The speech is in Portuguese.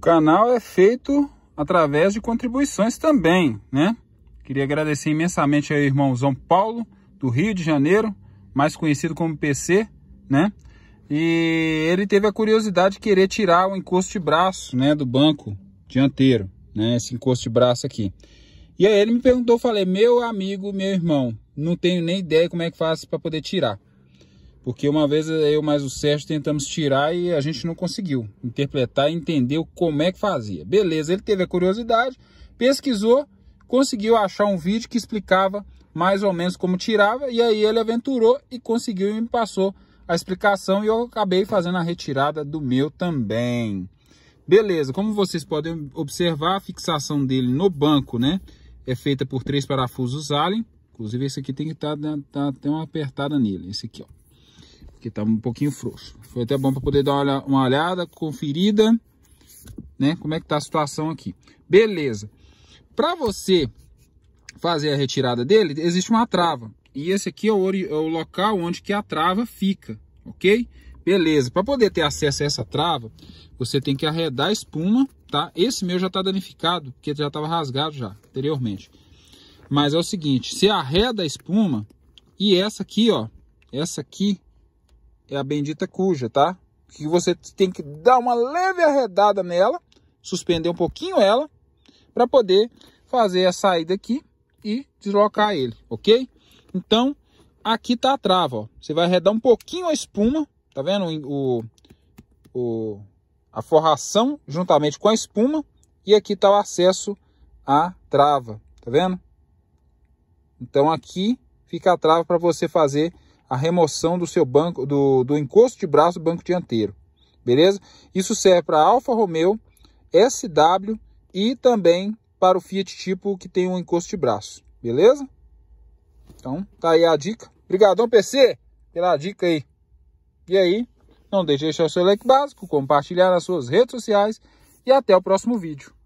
canal é feito através de contribuições também, né? Queria agradecer imensamente ao irmão João Paulo, do Rio de Janeiro, mais conhecido como PC, né? E ele teve a curiosidade de querer tirar o encosto de braço, né, do banco dianteiro, né, esse encosto de braço aqui. E aí ele me perguntou, falei, meu amigo, meu irmão, não tenho nem ideia como é que faço para poder tirar. Porque uma vez eu mais o Sérgio tentamos tirar e a gente não conseguiu interpretar e entender como é que fazia. Beleza, ele teve a curiosidade, pesquisou, conseguiu achar um vídeo que explicava mais ou menos como tirava e aí ele aventurou e conseguiu e me passou a explicação e eu acabei fazendo a retirada do meu também. Beleza, como vocês podem observar, a fixação dele no banco, né? É feita por três parafusos Allen. Inclusive, esse aqui tem que estar tá, tá, tem tá uma apertada nele. Esse aqui, ó que tá um pouquinho frouxo. Foi até bom para poder dar uma, olhada, conferida, né? Como é que tá a situação aqui. Beleza. Para você fazer a retirada dele, existe uma trava. E esse aqui é o, é o local onde que a trava fica, ok? Beleza. Para poder ter acesso a essa trava, você tem que arredar a espuma, tá? Esse meu já tá danificado, porque já estava rasgado já, anteriormente. Mas é o seguinte, você arreda a espuma e essa aqui, ó, essa aqui é a bendita cuja, tá? Que você tem que dar uma leve arredada nela, suspender um pouquinho ela, para poder fazer a saída aqui e deslocar ele, ok? Então, aqui tá a trava, ó. Você vai arredar um pouquinho a espuma, tá vendo? O, o, a forração juntamente com a espuma e aqui tá o acesso à trava, tá vendo? Então, aqui fica a trava para você fazer a remoção do seu banco do, do encosto de braço do banco dianteiro. Beleza? Isso serve para Alfa Romeo, SW e também para o Fiat Tipo que tem um encosto de braço. Beleza? Então, tá aí a dica. Obrigadão, PC, pela dica aí. E aí, não deixe de deixar seu like básico, compartilhar nas suas redes sociais e até o próximo vídeo.